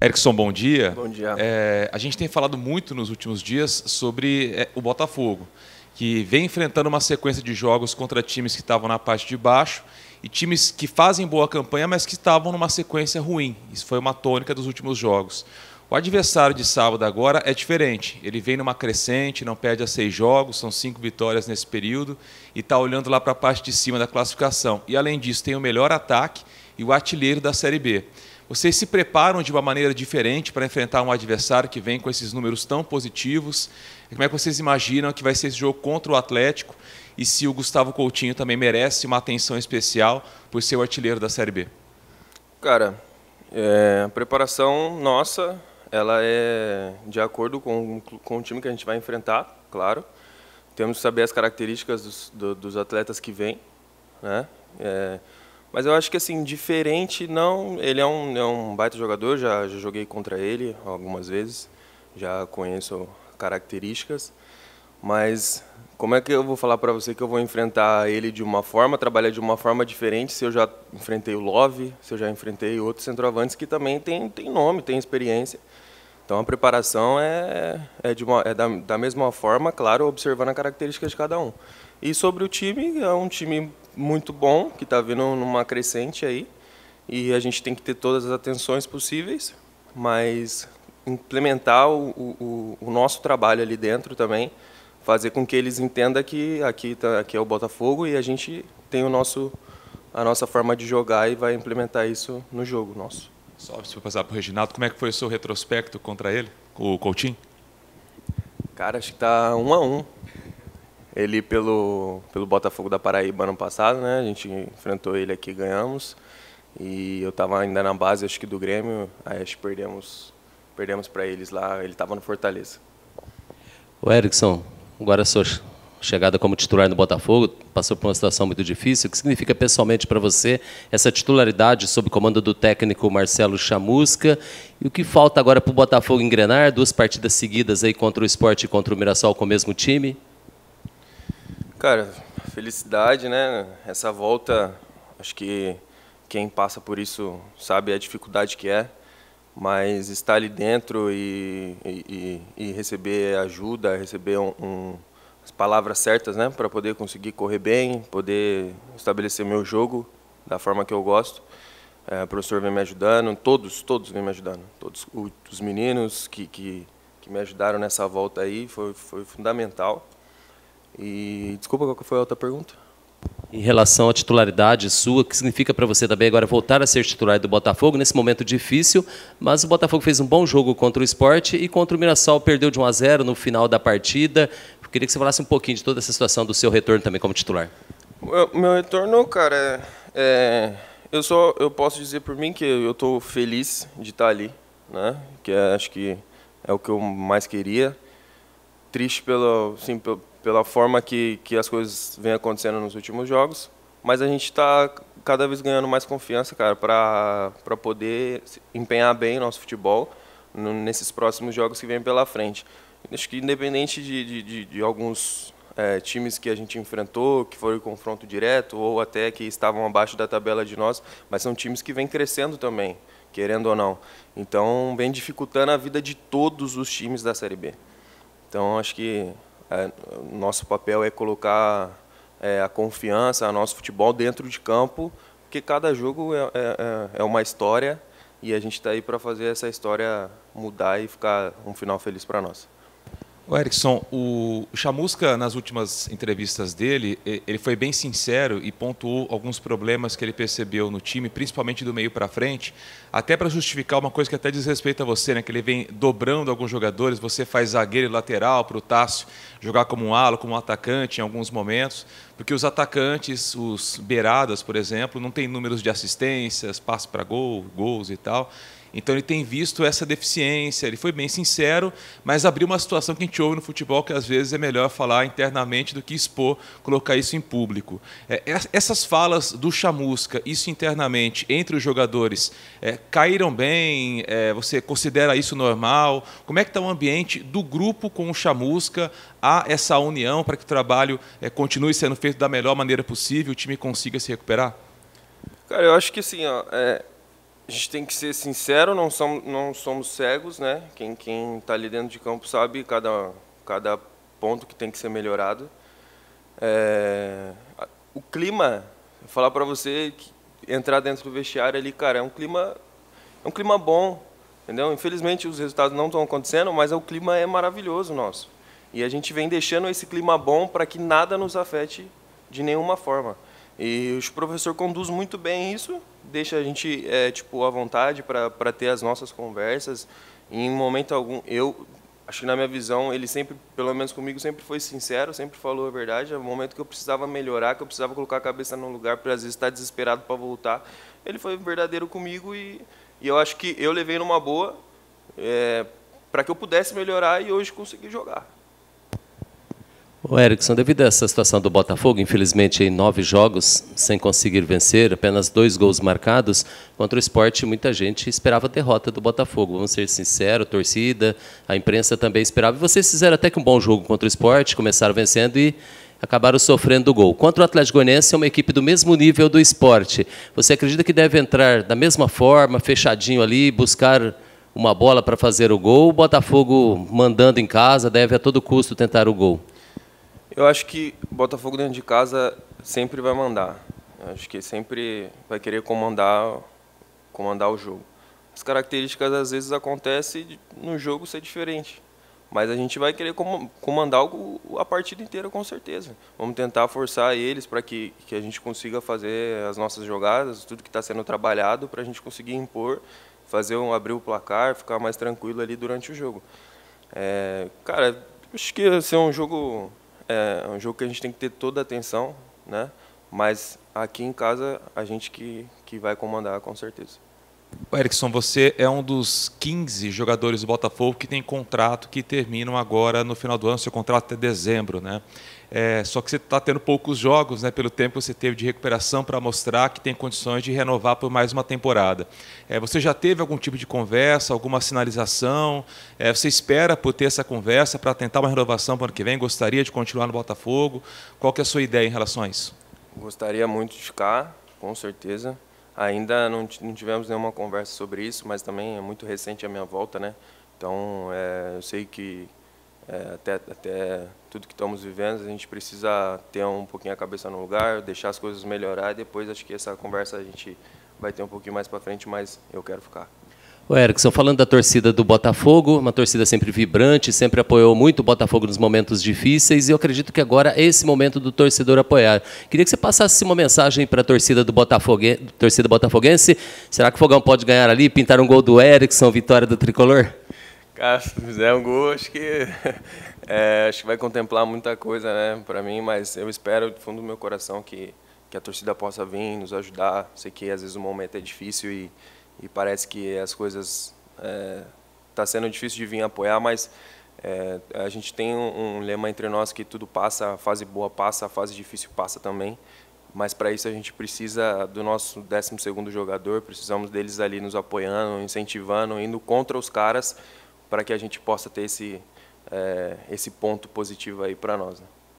Erickson, bom dia. Bom dia. É, a gente tem falado muito nos últimos dias sobre é, o Botafogo, que vem enfrentando uma sequência de jogos contra times que estavam na parte de baixo e times que fazem boa campanha, mas que estavam numa sequência ruim. Isso foi uma tônica dos últimos jogos. O adversário de sábado agora é diferente. Ele vem numa crescente, não perde a seis jogos, são cinco vitórias nesse período e está olhando lá para a parte de cima da classificação. E além disso, tem o melhor ataque e o artilheiro da Série B. Vocês se preparam de uma maneira diferente para enfrentar um adversário que vem com esses números tão positivos? Como é que vocês imaginam que vai ser esse jogo contra o Atlético? E se o Gustavo Coutinho também merece uma atenção especial por ser o artilheiro da Série B? Cara, é, a preparação nossa ela é de acordo com, com o time que a gente vai enfrentar, claro. Temos que saber as características dos, do, dos atletas que vêm. Né? É, mas eu acho que assim, diferente não, ele é um, é um baita jogador, já, já joguei contra ele algumas vezes, já conheço características, mas como é que eu vou falar para você que eu vou enfrentar ele de uma forma, trabalhar de uma forma diferente se eu já enfrentei o Love, se eu já enfrentei outros centroavantes que também tem, tem nome, tem experiência. Então a preparação é, é, uma, é da, da mesma forma, claro, observando a característica de cada um. E sobre o time, é um time muito bom, que está vindo numa crescente aí. E a gente tem que ter todas as atenções possíveis, mas implementar o, o, o nosso trabalho ali dentro também, fazer com que eles entendam que aqui, tá, aqui é o Botafogo e a gente tem o nosso, a nossa forma de jogar e vai implementar isso no jogo nosso. Só se eu passar para o Reginaldo, como é que foi o seu retrospecto contra ele, o Coutinho? Cara, acho que está um a um ele pelo, pelo Botafogo da Paraíba ano passado, né? A gente enfrentou ele aqui, ganhamos. E eu estava ainda na base, acho que do Grêmio, aí acho que perdemos, perdemos para eles lá, ele estava no Fortaleza. O Erickson, agora a sua chegada como titular no Botafogo, passou por uma situação muito difícil. O que significa pessoalmente para você essa titularidade sob comando do técnico Marcelo Chamusca? E o que falta agora para o Botafogo engrenar? Duas partidas seguidas aí contra o Esporte e contra o Mirassol com o mesmo time? Cara, felicidade, né? Essa volta, acho que quem passa por isso sabe a dificuldade que é, mas estar ali dentro e, e, e receber ajuda, receber um, um, as palavras certas, né? Para poder conseguir correr bem, poder estabelecer meu jogo da forma que eu gosto. É, o professor vem me ajudando, todos, todos vêm me ajudando. Todos os meninos que, que, que me ajudaram nessa volta aí, foi, foi fundamental. E desculpa, qual foi a outra pergunta? Em relação à titularidade sua, que significa para você também agora voltar a ser titular do Botafogo nesse momento difícil, mas o Botafogo fez um bom jogo contra o esporte e contra o Mirassol perdeu de 1 a 0 no final da partida. Eu queria que você falasse um pouquinho de toda essa situação do seu retorno também como titular. Meu, meu retorno, cara, é, é eu só eu posso dizer por mim que eu estou feliz de estar tá ali, né? Que é, acho que é o que eu mais queria. Triste pelo, sim pelo pela forma que, que as coisas vêm acontecendo nos últimos jogos. Mas a gente está cada vez ganhando mais confiança, cara, para poder empenhar bem nosso futebol nesses próximos jogos que vêm pela frente. Acho que independente de, de, de, de alguns é, times que a gente enfrentou, que foram em confronto direto, ou até que estavam abaixo da tabela de nós, mas são times que vêm crescendo também, querendo ou não. Então, vem dificultando a vida de todos os times da Série B. Então, acho que é, nosso papel é colocar é, a confiança, a nosso futebol dentro de campo, porque cada jogo é, é, é, é uma história e a gente está aí para fazer essa história mudar e ficar um final feliz para nós. O Erickson, o Chamusca, nas últimas entrevistas dele, ele foi bem sincero e pontuou alguns problemas que ele percebeu no time, principalmente do meio para frente, até para justificar uma coisa que até diz respeito a você, né? que ele vem dobrando alguns jogadores, você faz zagueiro e lateral para o Tássio jogar como um ala, como um atacante em alguns momentos, porque os atacantes, os beiradas, por exemplo, não têm números de assistências, passe para gol, gols e tal. Então ele tem visto essa deficiência, ele foi bem sincero, mas abriu uma situação que a gente ouve no futebol que às vezes é melhor falar internamente do que expor, colocar isso em público. É, essas falas do chamusca, isso internamente, entre os jogadores, é, caíram bem? É, você considera isso normal? Como é que está o ambiente do grupo com o chamusca? Há essa união para que o trabalho é, continue sendo feito da melhor maneira possível, o time consiga se recuperar? Cara, eu acho que assim, ó, é, a gente tem que ser sincero, não somos, não somos cegos, né? Quem quem está ali dentro de campo sabe cada cada ponto que tem que ser melhorado. É, o clima, falar para você que entrar dentro do vestiário ali, cara, é um clima é um clima bom, entendeu? Infelizmente os resultados não estão acontecendo, mas é o clima é maravilhoso nosso. E a gente vem deixando esse clima bom para que nada nos afete de nenhuma forma. E os professor conduz muito bem isso, deixa a gente é, tipo à vontade para ter as nossas conversas. E em momento algum, eu acho que na minha visão ele sempre, pelo menos comigo, sempre foi sincero, sempre falou a verdade. o é momento que eu precisava melhorar, que eu precisava colocar a cabeça no lugar, para às vezes estar tá desesperado para voltar, ele foi verdadeiro comigo e, e eu acho que eu levei numa boa é, para que eu pudesse melhorar e hoje consegui jogar. O Erickson, devido a essa situação do Botafogo, infelizmente em nove jogos sem conseguir vencer, apenas dois gols marcados contra o esporte, muita gente esperava a derrota do Botafogo. Vamos ser sinceros, a torcida, a imprensa também esperava. E vocês fizeram até que um bom jogo contra o esporte, começaram vencendo e acabaram sofrendo o gol. Contra o Atlético Goianiense, é uma equipe do mesmo nível do esporte. Você acredita que deve entrar da mesma forma, fechadinho ali, buscar uma bola para fazer o gol? O Botafogo mandando em casa deve a todo custo tentar o gol. Eu acho que o Botafogo dentro de casa sempre vai mandar. Eu acho que sempre vai querer comandar, comandar o jogo. As características às vezes acontecem no jogo ser diferente. Mas a gente vai querer comandar a partida inteira, com certeza. Vamos tentar forçar eles para que, que a gente consiga fazer as nossas jogadas, tudo que está sendo trabalhado, para a gente conseguir impor, fazer um, abrir o placar, ficar mais tranquilo ali durante o jogo. É, cara, acho que ia ser um jogo é, é um jogo que a gente tem que ter toda a atenção, né? Mas aqui em casa a gente que, que vai comandar com certeza. Erickson, você é um dos 15 jogadores do Botafogo que tem contrato que terminam agora no final do ano, seu contrato até dezembro, né? É, só que você está tendo poucos jogos, né? Pelo tempo que você teve de recuperação para mostrar que tem condições de renovar por mais uma temporada. É, você já teve algum tipo de conversa, alguma sinalização? É, você espera por ter essa conversa para tentar uma renovação para o ano que vem? Gostaria de continuar no Botafogo? Qual que é a sua ideia em relação a isso? Gostaria muito de ficar, com certeza. Ainda não, não tivemos nenhuma conversa sobre isso, mas também é muito recente a minha volta, né? Então, é, eu sei que é, até, até tudo que estamos vivendo, a gente precisa ter um pouquinho a cabeça no lugar, deixar as coisas melhorar e depois acho que essa conversa a gente vai ter um pouquinho mais para frente, mas eu quero ficar. O Erickson, falando da torcida do Botafogo, uma torcida sempre vibrante, sempre apoiou muito o Botafogo nos momentos difíceis e eu acredito que agora é esse momento do torcedor apoiar. Queria que você passasse uma mensagem para a torcida do Botafogue... torcida botafoguense. Será que o Fogão pode ganhar ali, pintar um gol do Erickson, vitória do Tricolor? Cara, se fizer um gol, acho que, é, acho que vai contemplar muita coisa né, para mim, mas eu espero do fundo do meu coração que, que a torcida possa vir, nos ajudar. Sei que às vezes o momento é difícil e e parece que as coisas está é, tá sendo difícil de vir apoiar, mas é, a gente tem um, um, lema entre nós que tudo passa, a fase boa passa, a fase difícil passa também. Mas para isso a gente precisa do nosso 12 jogador, precisamos deles ali nos apoiando, incentivando, indo contra os caras para que a gente possa ter esse, é, esse ponto positivo aí para nós. Né?